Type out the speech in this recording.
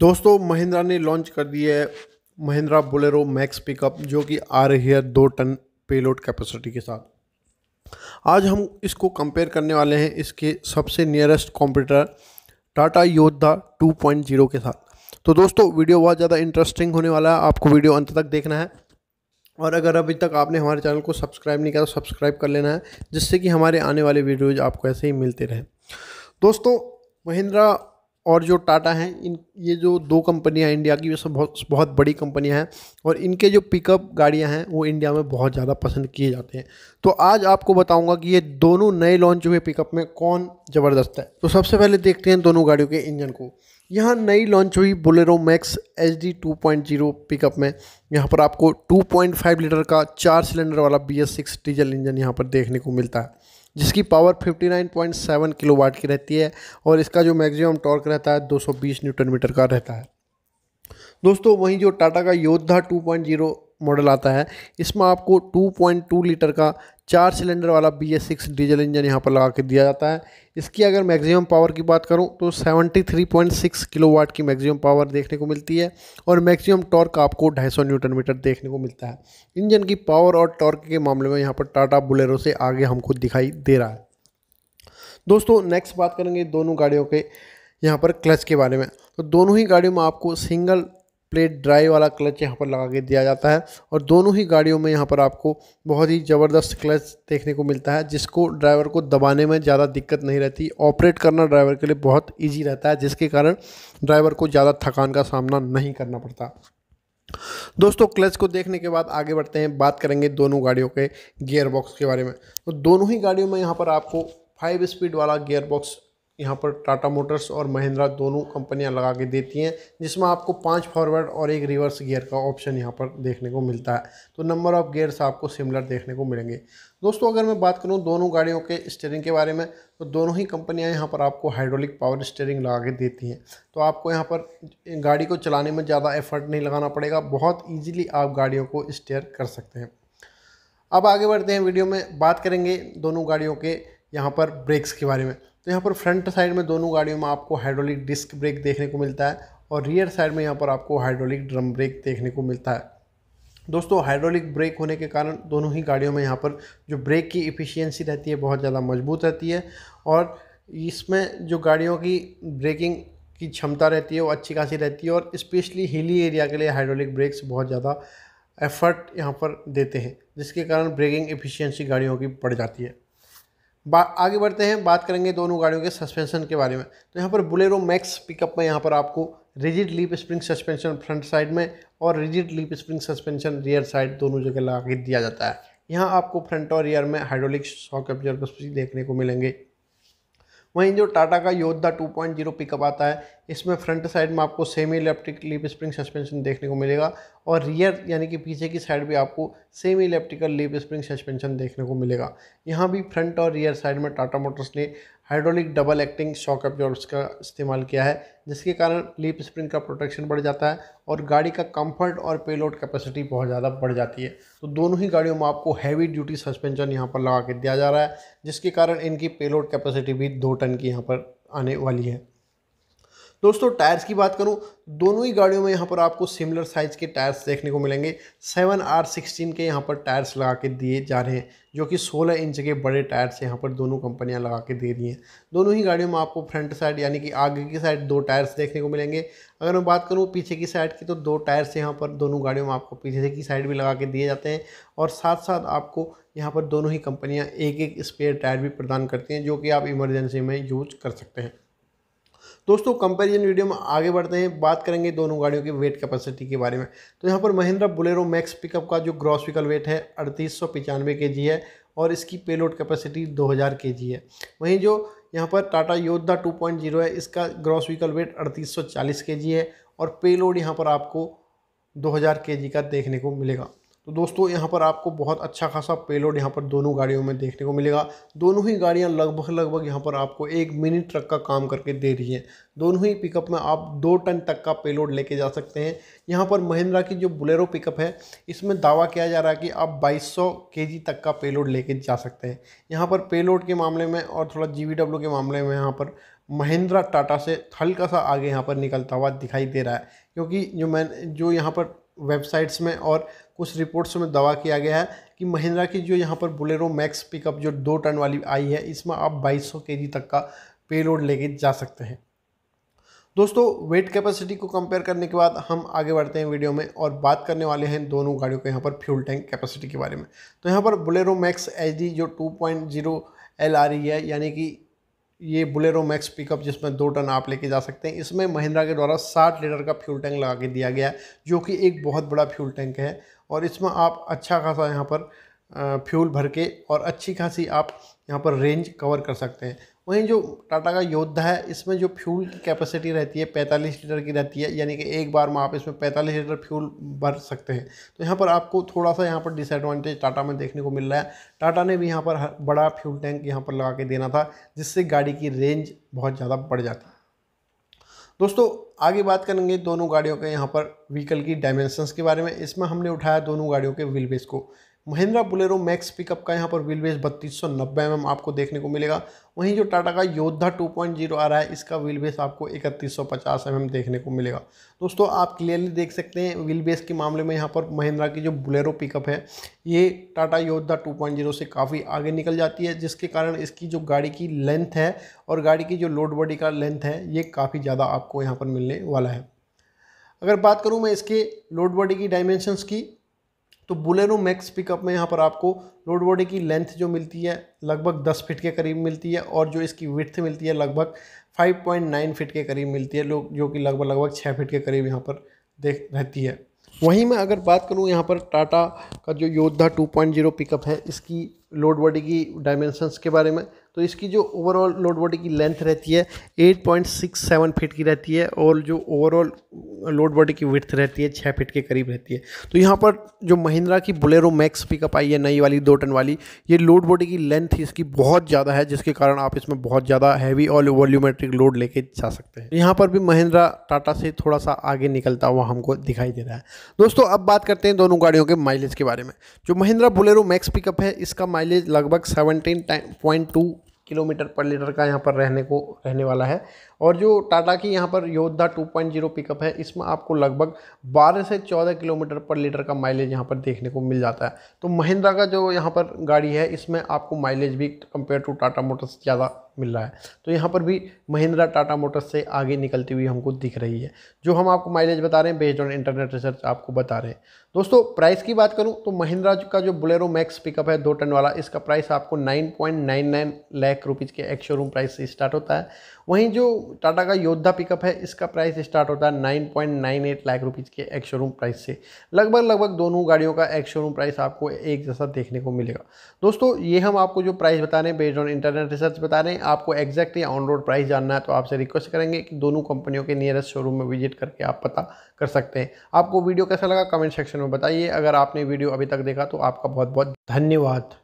दोस्तों महिंद्रा ने लॉन्च कर दी है महिंद्रा बोलेरो मैक्स पिकअप जो कि आ रही है दो टन पेलोड कैपेसिटी के साथ आज हम इसको कंपेयर करने वाले हैं इसके सबसे नियरेस्ट कॉम्प्यूटर टाटा योद्धा 2.0 के साथ तो दोस्तों वीडियो बहुत ज़्यादा इंटरेस्टिंग होने वाला है आपको वीडियो अंत तक देखना है और अगर अभी तक आपने हमारे चैनल को सब्सक्राइब नहीं किया तो सब्सक्राइब कर लेना है जिससे कि हमारे आने वाले वीडियोज आपको ऐसे ही मिलते रहें दोस्तों महिंद्रा और जो टाटा हैं इन ये जो दो कंपनियां इंडिया की ये सब बहुत बहुत बड़ी कंपनियां हैं और इनके जो पिकअप गाड़ियां हैं वो इंडिया में बहुत ज़्यादा पसंद किए जाते हैं तो आज आपको बताऊंगा कि ये दोनों नए लॉन्च हुए पिकअप में कौन ज़बरदस्त है तो सबसे पहले देखते हैं दोनों गाड़ियों के इंजन को यहाँ नई लॉन्च हुई Bolero Max H D two point zero pickup में यहाँ पर आपको टू पॉइंट फाइव लीटर का चार सिलेंडर वाला B S six diesel engine यहाँ पर देखने को मिलता है जिसकी पावर 59.7 किलोवाट की रहती है और इसका जो मैक्सिमम टॉर्क रहता है 220 न्यूटन मीटर का रहता है दोस्तों वहीं जो टाटा का योद्धा मॉडल आता है इसमें आपको 2.2 लीटर का चार सिलेंडर वाला B S six diesel engine यहाँ पर लगा के दिया जाता है इसकी अगर मैक्सिमम पावर की बात करूँ तो 73.6 किलोवाट की मैक्सिमम पावर देखने को मिलती है और मैक्सिमम टॉर्क आपको 250 न्यूटन मीटर देखने को मिलता है इंजन की पावर और टॉर्क के मामले में यहाँ पर टाटा बुलेरो से आगे हमको दिखाई दे रहा है दोस्तों नेक्स्ट बात करेंगे दोनों गाड़ियों के यहाँ पर क्लच के बारे में तो दोनों ही गाड़ियों में आपको सिंगल प्लेट ड्राई वाला क्लच यहाँ पर लगा के दिया जाता है और दोनों ही गाड़ियों में यहाँ पर आपको बहुत ही ज़बरदस्त क्लच देखने को मिलता है जिसको ड्राइवर को दबाने में ज़्यादा दिक्कत नहीं रहती ऑपरेट करना ड्राइवर के लिए बहुत ईजी रहता है जिसके कारण ड्राइवर को ज़्यादा थकान का सामना नहीं करना पड़ता दोस्तों क्लच को देखने के बाद आगे बढ़ते हैं बात करेंगे दोनों गाड़ियों के गेयरबॉक्स बॉक्स के बारे में तो दोनों ही गाड़ियों में यहाँ पर आपको फाइव स्पीड वाला गेयरबॉक्स बॉक्स यहाँ पर टाटा मोटर्स और महिंद्रा दोनों कंपनियाँ लगा के देती हैं जिसमें आपको पांच फॉरवर्ड और एक रिवर्स गियर का ऑप्शन यहाँ पर देखने को मिलता है तो नंबर ऑफ़ गियर्स आपको सिमिलर देखने को मिलेंगे दोस्तों अगर मैं बात करूँ दोनों गाड़ियों के स्टेयरिंग के बारे में तो दोनों ही कंपनियाँ यहाँ पर आपको हाइड्रोलिक पावर स्टेयरिंग लगा के देती हैं तो आपको यहाँ पर गाड़ी को चलाने में ज़्यादा एफर्ट नहीं लगाना पड़ेगा बहुत ईजिली आप गाड़ियों को स्टेयर कर सकते हैं अब आगे बढ़ते हैं वीडियो में बात करेंगे दोनों गाड़ियों के यहाँ पर ब्रेक्स के बारे में तो यहाँ पर फ्रंट साइड में दोनों गाड़ियों में आपको हाइड्रोलिक डिस्क ब्रेक देखने को मिलता है और रियर साइड में यहाँ पर आपको हाइड्रोलिक ड्रम ब्रेक देखने को मिलता है दोस्तों हाइड्रोलिक ब्रेक होने के कारण दोनों ही गाड़ियों में यहाँ पर जो ब्रेक की इफ़िशियंसी रहती है बहुत ज़्यादा मजबूत रहती है और इसमें जो गाड़ियों की ब्रेकिंग की क्षमता रहती है वो अच्छी खासी रहती है और स्पेशली हिली एरिया के लिए हाइड्रोलिक ब्रेक्स बहुत ज़्यादा एफर्ट यहाँ पर देते हैं जिसके कारण ब्रेकिंग एफिशिएंसी गाड़ियों की बढ़ जाती है आगे बढ़ते हैं बात करेंगे दोनों गाड़ियों के सस्पेंशन के बारे में तो यहाँ पर बुलेरो मैक्स पिकअप में यहाँ पर आपको rigid leaf spring suspension front side में और rigid leaf spring suspension rear side दोनों जगह लगा के दिया जाता है यहाँ आपको फ्रंट और रियर में हाइड्रोलिक शॉक एब्जर्वर्स भी देखने को मिलेंगे वहीं जो टाटा का योद्धा 2.0 पिकअप आता है इसमें फ्रंट साइड में आपको semi elliptic leaf spring suspension देखने को मिलेगा और रियर यानी कि पीछे की साइड भी आपको semi elliptical leaf spring suspension देखने को मिलेगा यहाँ भी फ्रंट और रियर साइड में टाटा मोटर्स ने hydraulic double acting shock absorbs का इस्तेमाल किया है जिसके कारण लिप स्प्रिंग का प्रोटेक्शन बढ़ जाता है और गाड़ी का कंफर्ट और पेलोड कैपेसिटी बहुत ज़्यादा बढ़ जाती है तो दोनों ही गाड़ियों में आपको हैवी ड्यूटी सस्पेंशन यहाँ पर लगा के दिया जा रहा है जिसके कारण इनकी पेलोड कैपेसिटी भी दो टन की यहाँ पर आने वाली है दोस्तों टायर्स की बात करूँ दोनों ही गाड़ियों में यहाँ पर आपको सिमिलर साइज़ के टायर्स देखने को मिलेंगे सेवन आर सिक्सटीन के यहाँ पर टायर्स लगा के दिए जा रहे हैं जो कि सोलह इंच के बड़े टायर्स यहाँ पर दोनों कंपनियाँ लगा के दे रही हैं दोनों ही गाड़ियों में आपको फ्रंट साइड यानी कि आगे की साइड दो टायर्स देखने को मिलेंगे अगर मैं बात करूँ पीछे की साइड की तो दो टायर्स यहाँ पर दोनों गाड़ियों में आपको पीछे की साइड भी लगा के दिए जाते हैं और साथ साथ आपको यहाँ पर दोनों ही कंपनियाँ एक एक स्पेयर टायर भी प्रदान करती हैं जो कि आप इमरजेंसी में यूज कर सकते हैं दोस्तों कंपैरिजन वीडियो में आगे बढ़ते हैं बात करेंगे दोनों गाड़ियों के वेट कैपेसिटी के बारे में तो यहाँ पर महिंद्रा बुलेरो मैक्स पिकअप का जो ग्रॉस व्हीकल वेट है अड़तीस सौ पचानवे के जी है और इसकी पेलोड कैपेसिटी 2000 के जी है वहीं जो यहाँ पर टाटा योद्धा 2.0 है इसका ग्रॉस व्हीकल वेट चालीस के जी है और पेलोड यहाँ पर आपको हज़ार के जी का देखने को मिलेगा तो दोस्तों यहाँ पर आपको बहुत अच्छा खासा पेलोड यहाँ पर दोनों गाड़ियों में देखने को मिलेगा दोनों ही गाड़ियाँ लगभग लगभग यहाँ पर आपको एक मिनी ट्रक का काम करके दे रही हैं दोनों ही पिकअप में आप दो टन तक का पेलोड लेके जा सकते हैं यहाँ पर महिंद्रा की जो बुलेरो पिकअप है इसमें दावा किया जा रहा है कि आप 2200 सौ तक का पेलोड लेके जा सकते हैं यहाँ पर पेलोड के मामले में और थोड़ा जी के मामले में यहाँ पर महिंद्रा टाटा से हल्का सा आगे यहाँ पर निकलता हुआ दिखाई दे रहा है क्योंकि जो मैं जो यहाँ पर वेबसाइट्स में और कुछ रिपोर्ट्स में दावा किया गया है कि महिंद्रा की जो यहाँ पर बुलेरो मैक्स पिकअप जो दो टन वाली आई है इसमें आप 2200 जी तक का पेलोड लेके जा सकते हैं दोस्तों वेट कैपेसिटी को कंपेयर करने के बाद हम आगे बढ़ते हैं वीडियो में और बात करने वाले हैं दोनों गाड़ियों के यहाँ पर फ्यूल टैंक कैपेसिटी के बारे में तो यहाँ पर बुलेरो मैक्स एच जो जीरो एल आ रही है यानी कि ये बुलेरो मैक्स पिकअप जिसमें दो टन आप लेके जा सकते हैं इसमें महिंद्रा के द्वारा 60 लीटर का फ्यूल टैंक लगा के दिया गया है जो कि एक बहुत बड़ा फ्यूल टैंक है और इसमें आप अच्छा खासा यहाँ पर फ्यूल भर के और अच्छी खासी आप यहाँ पर रेंज कवर कर सकते हैं वहीं जो टाटा का योद्धा है इसमें जो फ्यूल की कैपेसिटी रहती है 45 लीटर की रहती है यानी कि एक बार में आप इसमें 45 लीटर फ्यूल भर सकते हैं तो यहाँ पर आपको थोड़ा सा यहाँ पर डिसएडवांटेज टाटा में देखने को मिल रहा है टाटा ने भी यहाँ पर बड़ा फ्यूल टैंक यहाँ पर लगा के देना था जिससे गाड़ी की रेंज बहुत ज़्यादा बढ़ जाती है दोस्तों आगे बात करेंगे दोनों गाड़ियों के यहाँ पर व्हीकल की डायमेंशंस के बारे में इसमें हमने उठाया दोनों गाड़ियों के व्हील बेस को महिंद्रा बुलेरो मैक्स पिकअप का यहाँ पर व्हील बेस बत्तीस सौ नब्बे एम आपको देखने को मिलेगा वहीं जो टाटा का योद्धा 2.0 आ रहा है इसका व्हील बेस आपको इकतीस सौ पचास एम देखने को मिलेगा दोस्तों आप क्लियरली देख सकते हैं व्हील बेस के मामले में यहाँ पर महिंद्रा की जो बुलेरो पिकअप है ये टाटा योद्धा जीरो से काफ़ी आगे निकल जाती है जिसके कारण इसकी जो गाड़ी की लेंथ है और गाड़ी की जो लोड बॉडी का लेंथ है ये काफ़ी ज़्यादा आपको यहाँ पर मिलने वाला है अगर बात करूँ मैं इसके लोड बॉडी की डायमेंशंस की तो बुलेनो मैक्स पिकअप में यहाँ पर आपको रोड बॉडी की लेंथ जो मिलती है लगभग 10 फीट के करीब मिलती है और जो इसकी विथ मिलती है लगभग 5.9 फीट के करीब मिलती है लोग जो कि लगभग लगभग 6 फीट के करीब यहाँ पर देख रहती है वहीं मैं अगर बात करूँ यहाँ पर टाटा का जो योद्धा 2.0 पिकअप है इसकी लोड बॉडी की डायमेंशंस के बारे में तो इसकी जो ओवरऑल लोड बॉडी की लेंथ रहती है 8.67 फीट की रहती है और जो ओवरऑल लोड बॉडी की विथ रहती है 6 फीट के करीब रहती है तो यहाँ पर जो महिंद्रा की बुलेरो मैक्स पिकअप आई है नई वाली दो टन वाली ये लोड बॉडी की लेंथ इसकी बहुत ज़्यादा है जिसके कारण आप इसमें बहुत ज़्यादा हैवी और वॉल्यूमेट्रिक लोड लेके जा सकते हैं यहाँ पर भी महिंद्रा टाटा से थोड़ा सा आगे निकलता हुआ हमको दिखाई दे रहा है दोस्तों अब बात करते हैं दोनों गाड़ियों के माइलेज के बारे में जो महिंद्रा बुलेरो मैक्स पिकअप है इसका माइलेज लगभग सेवनटीन पॉइंट टू किलोमीटर पर लीटर का यहाँ पर रहने को रहने वाला है और जो टाटा की यहाँ पर योद्धा 2.0 पिकअप है इसमें आपको लगभग 12 से 14 किलोमीटर पर लीटर का माइलेज यहाँ पर देखने को मिल जाता है तो महिंद्रा का जो यहाँ पर गाड़ी है इसमें आपको माइलेज भी कंपेयर टू टाटा मोटर्स ज़्यादा मिल रहा है तो यहाँ पर भी महिंद्रा टाटा मोटर्स से आगे निकलती हुई हमको दिख रही है जो हम आपको माइलेज बता रहे हैं बेस्ड ऑन इंटरनेट रिसर्च आपको बता रहे हैं दोस्तों प्राइस की बात करूँ तो महिंद्रा का जो बुलेरो मैक्स पिकअप है दो टन वाला इसका प्राइस आपको नाइन लाख रुपीज़ के एक्शोरूम प्राइस से स्टार्ट होता है वहीं जो टाटा का योद्धा पिकअप है इसका प्राइस स्टार्ट होता है nine point nine eight lakh rupees के एक्स शोरूम प्राइस से लगभग लगभग दोनों गाड़ियों का एक्स शोरूम प्राइस आपको एक जैसा देखने को मिलेगा दोस्तों ये हम आपको जो प्राइस बता रहे हैं बेस्ड ऑन इंटरनेट रिसर्च बता रहे हैं आपको एक्जैक्टली या ऑन रोड प्राइस जानना है तो आपसे रिक्वेस्ट करेंगे कि दोनों कंपनियों के नियरेस्ट शोरूम में विजिट करके आप पता कर सकते हैं आपको वीडियो कैसा लगा कमेंट सेक्शन में बताइए अगर आपने वीडियो अभी तक देखा तो आपका बहुत बहुत धन्यवाद